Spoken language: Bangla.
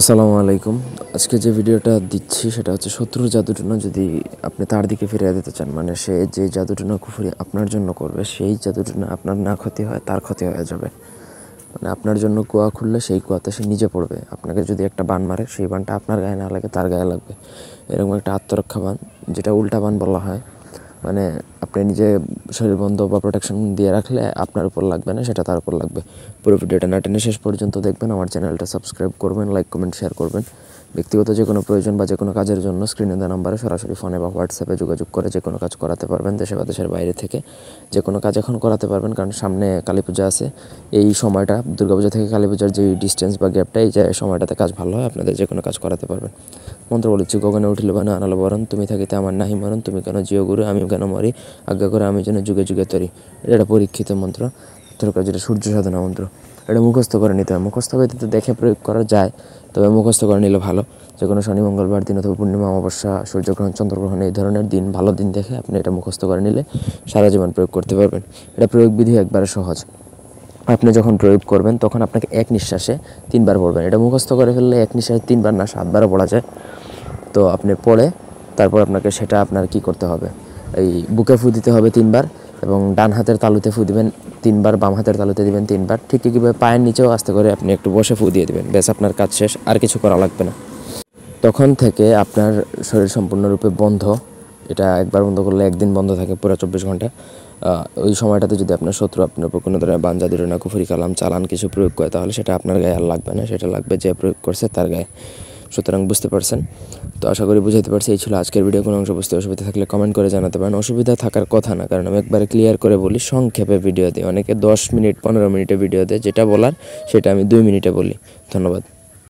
আসসালামু আলাইকুম আজকে যে ভিডিওটা দিচ্ছি সেটা হচ্ছে শত্রুর জাদুটনা যদি আপনি তার দিকে ফিরিয়ে দিতে চান মানে সে যে জাদুটনা কুফুরি আপনার জন্য করবে সেই জাদুটনা আপনার না ক্ষতি হয় তার ক্ষতি হয়ে যাবে মানে আপনার জন্য কুয়া খুললে সেই কুয়াতে সে নিজে পড়বে আপনাকে যদি একটা বান মারে সেই বানটা আপনার গায়ে না লাগে তার গায়ে লাগবে এরকম একটা আত্মরক্ষা বান যেটা উল্টা বান বলা হয় মানে আপনি নিজে শরীর বন্ধ বা প্রোটেকশন দিয়ে রাখলে আপনার উপর লাগবে না সেটা তার উপর লাগবে পুরো ভিডিওটা না টেনে শেষ পর্যন্ত দেখবেন আমার চ্যানেলটা সাবস্ক্রাইব করবেন লাইক কমেন্ট শেয়ার করবেন ব্যক্তিগত যে কোনো প্রয়োজন বা যে কোনো কাজের জন্য স্ক্রিনে দেওয়া নাম্বারে সরাসরি ফোনে বা হোয়াটসঅ্যাপে যোগাযোগ করে যে কোনো কাজ করাতে পারবেন দেশে বা দেশের বাইরে থেকে যে কোনো কাজ এখন করাতে পারবেন কারণ সামনে কালী পূজা আছে এই সময়টা দুর্গাপূজা থেকে কালী পূজার যে ডিস্টেন্স বা গ্যাপটা এই যে সময়টাতে কাজ ভালো হয় আপনাদের যে কোনো কাজ করাতে পারবেন মন্ত্র বলেছি গগনে উঠিল বানা আনাল বরণ তুমি থাকিতে আমার নাহি মরণ তুমি কেন জিও গুরু আমি কেন মরি আজ্ঞা করে আমি যেন যুগে যুগে তরি এটা পরীক্ষিত মন্ত্র যেটা সূর্য সাধনা মন্ত্র এটা মুখস্থ করে নিতে হয় মুখস্থ করে দেখে প্রয়োগ করা যায় তবে মুখস্থ করে নিলে ভালো যে কোনো শনি মঙ্গলবার দিন অথবা পূর্ণিমা অমাবস্যা সূর্যগ্রহণ চন্দ্রগ্রহণ এই ধরনের দিন ভালো দিন দেখে আপনি এটা মুখস্থ করে নিলে সারা জীবন প্রয়োগ করতে পারবেন এটা প্রয়োগ বিধি একবারে সহজ আপনি যখন প্রয়োগ করবেন তখন আপনাকে এক নিঃশ্বাসে তিনবার পড়বেন এটা মুখস্থ করে ফেললে এক নিঃশ্বাসে তিনবার না সাতবারও পড়া যায় তো আপনি পড়ে তারপর আপনাকে সেটা আপনার কি করতে হবে এই বুকে ফু দিতে হবে তিনবার এবং ডান হাতের তালুতে ফু দিবেন তিনবার বাম হাতের তালুতে দিবেন তিনবার ঠিক কীভাবে পায়ের নিচেও আস্তে করে আপনি একটু বসে ফু দিয়ে দেবেন ব্যাস আপনার কাজ শেষ আর কিছু করা লাগবে না তখন থেকে আপনার শরীর সম্পূর্ণরূপে বন্ধ এটা একবার বন্ধ করলে একদিন বন্ধ থাকে পুরো চব্বিশ ঘন্টা ওই সময়টাতে যদি আপনার শত্রু আপনার উপর কোনো ধরনের বাঞ্জা না কুফুরি কালাম চালান কিছু প্রয়োগ করে তাহলে সেটা আপনার গায়ে আর লাগবে না সেটা লাগবে যে প্রয়োগ করছে তার গায়ে সুতরাং বুঝতে পারছেন তো আশা করি বুঝাইতে পারছি এই ছিল আজকের ভিডিও কোনো অংশ বুঝতে অসুবিধা থাকলে কমেন্ট করে জানাতে পারেন অসুবিধা থাকার কথা না কারণ আমি একবারে ক্লিয়ার করে বলি সংক্ষেপে ভিডিও দিই অনেকে দশ মিনিট পনেরো মিনিটে ভিডিও দেয় যেটা বলার সেটা আমি দুই মিনিটে বলি ধন্যবাদ